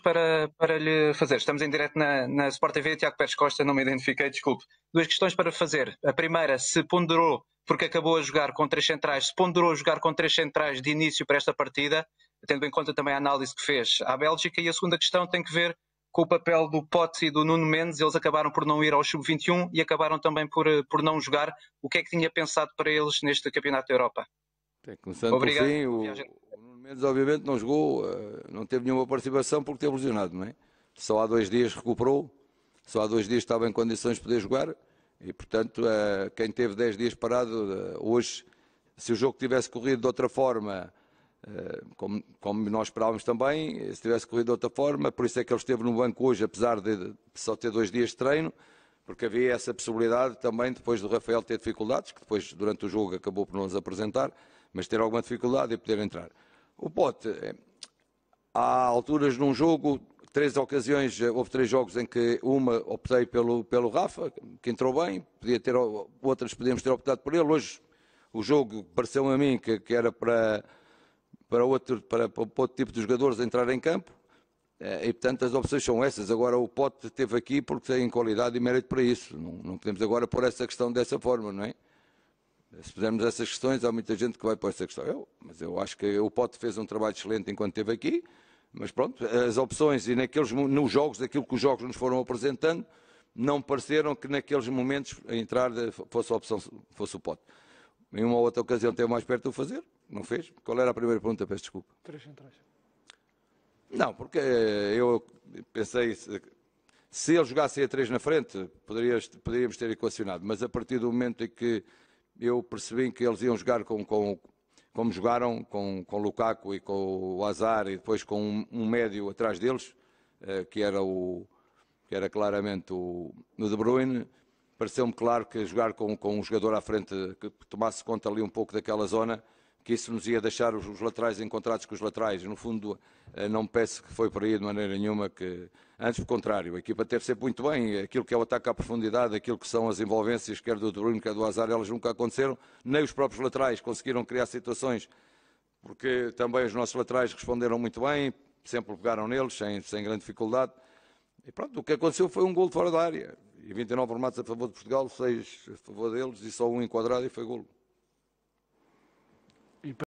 para, para lhe fazer. Estamos em direto na, na Sport TV. Tiago Pérez Costa, não me identifiquei, desculpe. Duas questões para fazer. A primeira, se ponderou, porque acabou a jogar com três centrais, se ponderou jogar com três centrais de início para esta partida, tendo em conta também a análise que fez à Bélgica. E a segunda questão tem que ver com o papel do Pote e do Nuno Mendes. Eles acabaram por não ir ao Sub-21 e acabaram também por, eh, por não jogar. O que é que tinha pensado para eles neste Campeonato da Europa? Começando Obrigado. por fim, o, Mendes, obviamente, não jogou, eh, não teve nenhuma participação porque teve lesionado, não é? Só há dois dias recuperou, só há dois dias estava em condições de poder jogar e, portanto, eh, quem teve dez dias parado, eh, hoje, se o jogo tivesse corrido de outra forma, como, como, nós esperávamos também, se tivesse corrido de outra forma, por isso é que ele esteve no banco hoje, apesar de só ter dois dias de treino, porque havia essa possibilidade também, depois do Rafael ter dificuldades, que depois durante o jogo acabou por não nos apresentar, mas ter alguma dificuldade e poder entrar. O Pote, eh, há alturas num jogo, três ocasiões, eh, houve três jogos em que uma optei pelo, pelo Rafa, que entrou bem, podia ter, outras podíamos ter optado por ele. Hoje o jogo pareceu a mim que, que era para, para, outro, para, para, outro tipo de jogadores entrar em campo. Eh, e, portanto, as opções são essas. Agora, o Pote esteve aqui porque tem qualidade e mérito para isso. Não, não podemos agora pôr essa questão dessa forma, não é? Se fizermos essas questões, há muita gente que vai pôr essa questão. Eu, mas eu acho que o Pote fez um trabalho excelente enquanto esteve aqui, mas pronto, as opções e naqueles, nos jogos, aquilo que os jogos nos foram apresentando, não pareceram que naqueles momentos a entrar fosse a opção, fosse o Pote. Em uma ou outra ocasião teve mais perto de o fazer, não fez. Qual era a primeira pergunta? Peço desculpa. Três centrais. Não, porque eh, eu pensei, se ele jogasse a três na frente, poderíamos ter equacionado, mas a partir do momento em que eu percebi que eles iam jogar com, com como jogaram com, com Lukaku e com o Azar e depois com um, um médio atrás deles, eh, que era o que era claramente o, o De Bruyne, pareceu-me claro que jogar com, com um jogador à frente que tomasse conta ali um pouco daquela zona que isso nos ia deixar os, os laterais encontrados com os laterais. No fundo, eh, não peço que foi por aí de maneira nenhuma que, antes pelo contrário, a equipa ter sempre muito bem, aquilo que é o ataque à profundidade, aquilo que são as envolvências, quer do Bruno, quer do Azar, elas nunca aconteceram, nem os próprios laterais conseguiram criar situações, porque também os nossos laterais responderam muito bem, sempre pegaram neles, sem, sem grande dificuldade. E pronto, o que aconteceu foi um gol fora da área, e 29 remates a favor de Portugal, 6 a favor deles, e só um enquadrado e foi golo.